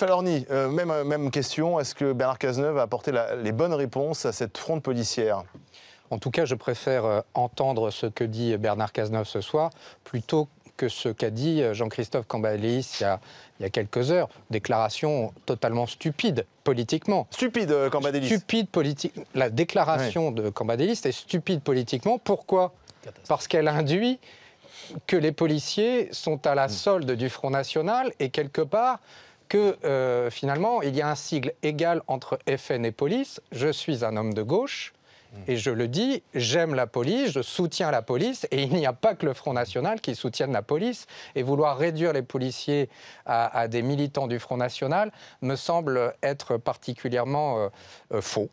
Falorni, euh, euh, même, question. Est-ce que Bernard Cazeneuve a apporté les bonnes réponses à cette fronde policière En tout cas, je préfère euh, entendre ce que dit Bernard Cazeneuve ce soir plutôt que ce qu'a dit Jean-Christophe Cambadélis il, y a quelques heures. Déclaration totalement stupide politiquement. Stupide, Cambadélis Stupide La déclaration de Cambadélis est stupide politiquement. Pourquoi Parce qu'elle induit que les policiers sont à la mm. solde du Front National et quelque part que euh, finalement, il y a un sigle égal entre FN et police. Je suis un homme de gauche. Et je le dis, j'aime la police, je soutiens la police, et il n'y a pas que le Front National qui soutienne la police. Et vouloir réduire les policiers à, des militants du Front National me semble être particulièrement euh, euh, faux.